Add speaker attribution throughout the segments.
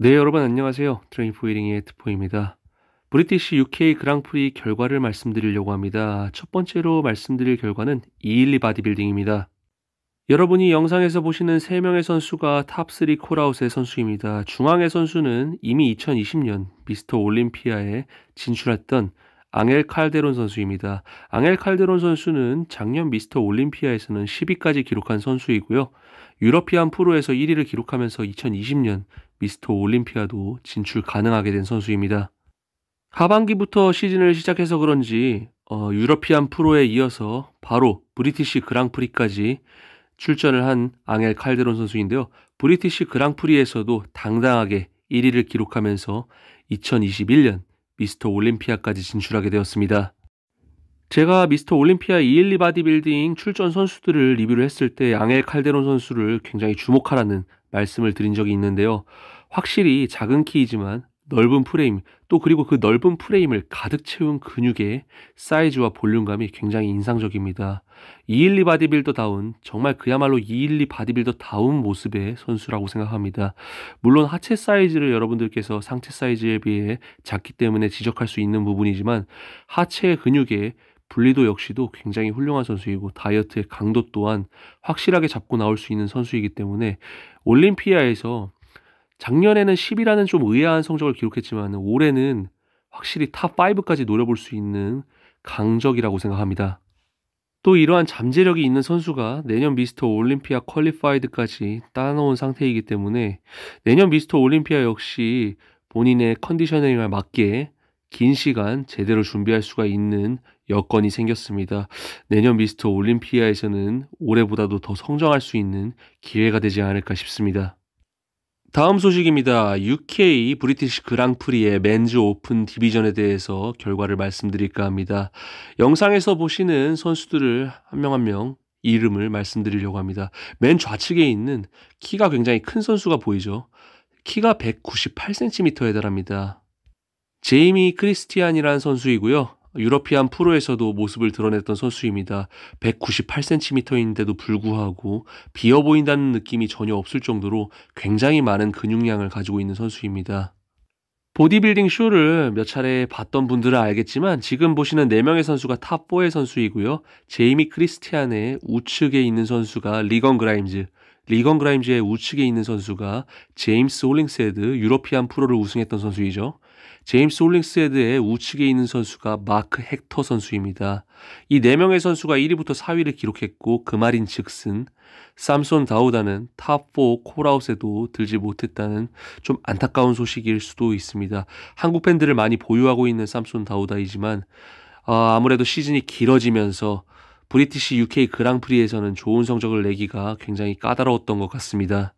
Speaker 1: 네, 여러분 안녕하세요. 트레인 포이링의 트포입니다. 브리티시 UK 그랑프리 결과를 말씀드리려고 합니다. 첫 번째로 말씀드릴 결과는 212 바디빌딩입니다. 여러분이 영상에서 보시는 3명의 선수가 탑3 콜아웃의 선수입니다. 중앙의 선수는 이미 2020년 미스터 올림피아에 진출했던 앙엘 칼데론 선수입니다. 앙엘 칼데론 선수는 작년 미스터 올림피아에서는 10위까지 기록한 선수이고요. 유러피안 프로에서 1위를 기록하면서 2020년 미스터 올림피아도 진출 가능하게 된 선수입니다. 하반기부터 시즌을 시작해서 그런지 어, 유러피안 프로에 이어서 바로 브리티시 그랑프리까지 출전을 한 앙헬 칼데론 선수인데요. 브리티시 그랑프리에서도 당당하게 1위를 기록하면서 2021년 미스터 올림피아까지 진출하게 되었습니다. 제가 미스터 올림피아 212 바디빌딩 출전 선수들을 리뷰를 했을 때 앙헬 칼데론 선수를 굉장히 주목하라는 말씀을 드린 적이 있는데요. 확실히 작은 키이지만 넓은 프레임, 또 그리고 그 넓은 프레임을 가득 채운 근육의 사이즈와 볼륨감이 굉장히 인상적입니다. 212 바디빌더다운, 정말 그야말로 212 바디빌더다운 모습의 선수라고 생각합니다. 물론 하체 사이즈를 여러분들께서 상체 사이즈에 비해 작기 때문에 지적할 수 있는 부분이지만 하체 근육에 분리도 역시도 굉장히 훌륭한 선수이고 다이어트의 강도 또한 확실하게 잡고 나올 수 있는 선수이기 때문에 올림피아에서 작년에는 10이라는 좀 의아한 성적을 기록했지만 올해는 확실히 탑5까지 노려볼 수 있는 강적이라고 생각합니다. 또 이러한 잠재력이 있는 선수가 내년 미스터 올림피아 퀄리파이드까지 따놓은 상태이기 때문에 내년 미스터 올림피아 역시 본인의 컨디셔닝에 맞게 긴 시간 제대로 준비할 수가 있는 여건이 생겼습니다. 내년 미스터 올림피아에서는 올해보다도 더 성장할 수 있는 기회가 되지 않을까 싶습니다. 다음 소식입니다. UK 브리티시 그랑프리의 맨즈 오픈 디비전에 대해서 결과를 말씀드릴까 합니다. 영상에서 보시는 선수들을 한 명 한명 한 명 이름을 말씀드리려고 합니다. 맨 좌측에 있는 키가 굉장히 큰 선수가 보이죠. 키가 198cm에 달합니다. 제이미 크리스티안이라는 선수이고요. 유러피안 프로에서도 모습을 드러냈던 선수입니다. 198cm인데도 불구하고 비어 보인다는 느낌이 전혀 없을 정도로 굉장히 많은 근육량을 가지고 있는 선수입니다. 보디빌딩 쇼를 몇 차례 봤던 분들은 알겠지만 지금 보시는 4명의 선수가 탑4의 선수이고요. 제이미 크리스티안의 우측에 있는 선수가 리건 그라임즈, 리건 그라임즈의 우측에 있는 선수가 제임스 홀링세드 유러피안 프로를 우승했던 선수이죠. 제임스 홀링스헤드의 우측에 있는 선수가 마크 헥터 선수입니다. 이 4명의 선수가 1위부터 4위를 기록했고 그 말인 즉슨 삼손 다우다는 탑4 콜아웃에도 들지 못했다는 좀 안타까운 소식일 수도 있습니다. 한국 팬들을 많이 보유하고 있는 삼손 다우다이지만 아, 아무래도 시즌이 길어지면서 브리티시 UK 그랑프리에서는 좋은 성적을 내기가 굉장히 까다로웠던 것 같습니다.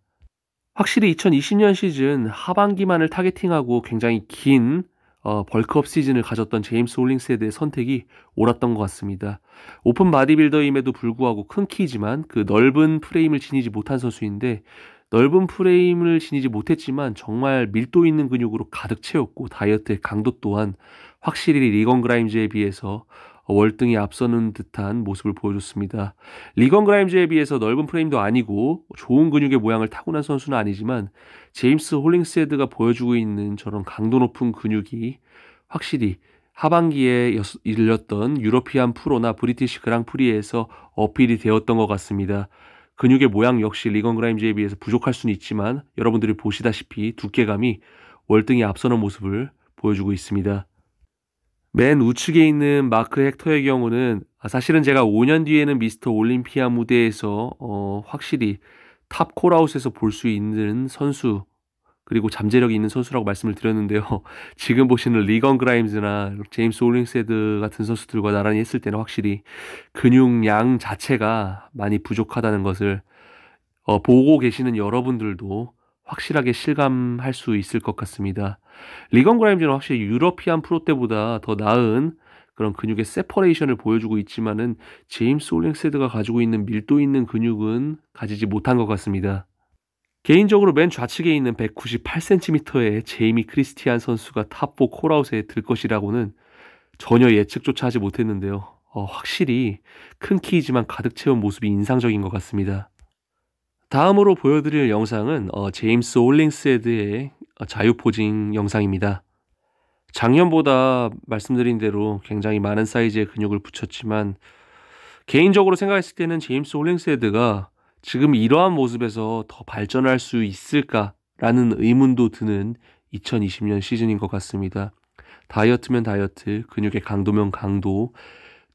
Speaker 1: 확실히 2020년 시즌 하반기만을 타겟팅하고 굉장히 긴 어, 벌크업 시즌을 가졌던 제임스 홀링스에 대해 선택이 옳았던 것 같습니다. 오픈 바디빌더임에도 불구하고 큰 키지만 이그 넓은 프레임을 지니지 못한 선수인데 넓은 프레임을 지니지 못했지만 정말 밀도 있는 근육으로 가득 채웠고 다이어트의 강도 또한 확실히 리건 그라임즈에 비해서 월등히 앞서는 듯한 모습을 보여줬습니다. 리건 그라임즈에 비해서 넓은 프레임도 아니고 좋은 근육의 모양을 타고난 선수는 아니지만 제임스 홀링스헤드가 보여주고 있는 저런 강도 높은 근육이 확실히 하반기에 열렸던 유러피안 프로나 브리티시 그랑프리에서 어필이 되었던 것 같습니다. 근육의 모양 역시 리건 그라임즈에 비해서 부족할 수는 있지만 여러분들이 보시다시피 두께감이 월등히 앞서는 모습을 보여주고 있습니다. 맨 우측에 있는 마크 헥터의 경우는 아, 사실은 제가 5년 뒤에는 미스터 올림피아 무대에서 어, 확실히 탑 콜아웃에서 볼 수 있는 선수 그리고 잠재력이 있는 선수라고 말씀을 드렸는데요. 지금 보시는 리건 그라임즈나 제임스 올링세드 같은 선수들과 나란히 했을 때는 확실히 근육량 자체가 많이 부족하다는 것을 어, 보고 계시는 여러분들도 확실하게 실감할 수 있을 것 같습니다. 리건 그라임즈는 확실히 유러피안 프로 때보다 더 나은 그런 근육의 세퍼레이션을 보여주고 있지만은 제임스 올링세드가 가지고 있는 밀도 있는 근육은 가지지 못한 것 같습니다. 개인적으로 맨 좌측에 있는 198cm의 제이미 크리스티안 선수가 탑4 콜아웃에 들 것이라고는 전혀 예측조차 하지 못했는데요. 어, 확실히 큰 키이지만 가득 채운 모습이 인상적인 것 같습니다. 다음으로 보여드릴 영상은 어, 제임스 올링스헤드의 어, 자유포징 영상입니다. 작년보다 말씀드린 대로 굉장히 많은 사이즈의 근육을 붙였지만 개인적으로 생각했을 때는 제임스 홀링스헤드가 지금 이러한 모습에서 더 발전할 수 있을까라는 의문도 드는 2020년 시즌인 것 같습니다. 다이어트면 다이어트, 근육의 강도면 강도,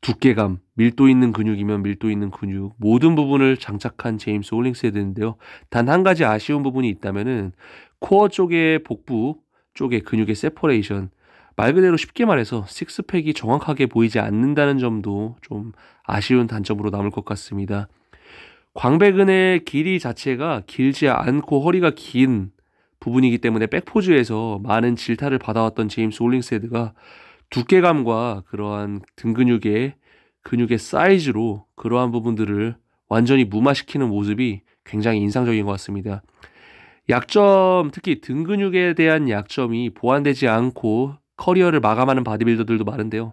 Speaker 1: 두께감, 밀도 있는 근육이면 밀도 있는 근육, 모든 부분을 장착한 제임스 홀링스에 되는데요. 단 한 가지 아쉬운 부분이 있다면은 코어 쪽의 복부 쪽의 근육의 세퍼레이션, 말 그대로 쉽게 말해서 식스팩이 정확하게 보이지 않는다는 점도 좀 아쉬운 단점으로 남을 것 같습니다. 광배근의 길이 자체가 길지 않고 허리가 긴 부분이기 때문에 백포즈에서 많은 질타를 받아왔던 제임스 홀링세드가 두께감과 그러한 등 근육의 근육의 사이즈로 그러한 부분들을 완전히 무마시키는 모습이 굉장히 인상적인 것 같습니다. 약점, 특히 등 근육에 대한 약점이 보완되지 않고 커리어를 마감하는 바디빌더들도 많은데요.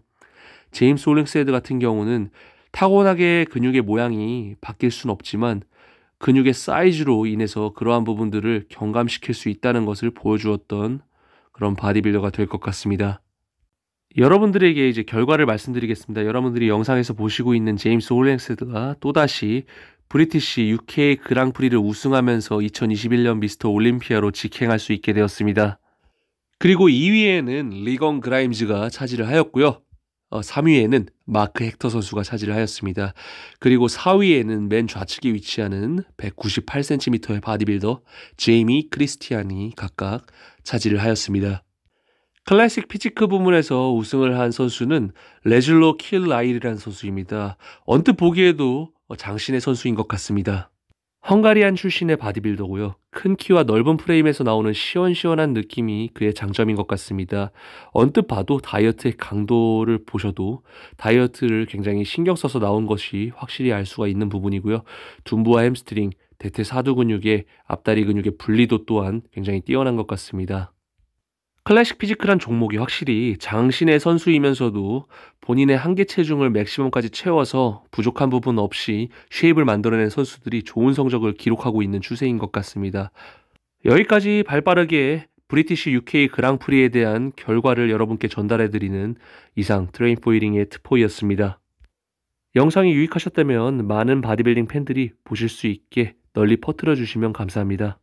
Speaker 1: 제임스 올링스헤드 같은 경우는 타고나게 근육의 모양이 바뀔 순 없지만 근육의 사이즈로 인해서 그러한 부분들을 경감시킬 수 있다는 것을 보여주었던 그런 바디빌더가 될 것 같습니다. 여러분들에게 이제 결과를 말씀드리겠습니다. 여러분들이 영상에서 보시고 있는 제임스 홀랭스가 또다시 브리티시 UK 그랑프리를 우승하면서 2021년 미스터 올림피아로 직행할 수 있게 되었습니다. 그리고 2위에는 리건 그라임즈가 차지를 하였고요. 3위에는 어, 마크 헥터 선수가 차지를 하였습니다. 그리고 4위에는 맨 좌측에 위치하는 198cm의 바디빌더 제이미 크리스티안이 각각 차지를 하였습니다. 클래식 피지크 부문에서 우승을 한 선수는 레즐로 킬라일이라는 선수입니다. 언뜻 보기에도 어, 장신의 선수인 것 같습니다. 헝가리안 출신의 바디빌더고요. 큰 키와 넓은 프레임에서 나오는 시원시원한 느낌이 그의 장점인 것 같습니다. 언뜻 봐도 다이어트의 강도를 보셔도 다이어트를 굉장히 신경 써서 나온 것이 확실히 알 수가 있는 부분이고요. 둔부와 햄스트링, 대퇴 사두 근육의 앞다리 근육의 분리도 또한 굉장히 뛰어난 것 같습니다. 클래식 피지크란 종목이 확실히 장신의 선수이면서도 본인의 한계 체중을 맥시멈까지 채워서 부족한 부분 없이 쉐입을 만들어낸 선수들이 좋은 성적을 기록하고 있는 추세인 것 같습니다. 여기까지 발 빠르게 브리티시 UK 그랑프리에 대한 결과를 여러분께 전달해드리는 이상 트레인 포이링의 트포이였습니다. 영상이 유익하셨다면 많은 바디빌딩 팬들이 보실 수 있게 널리 퍼뜨려 주시면 감사합니다.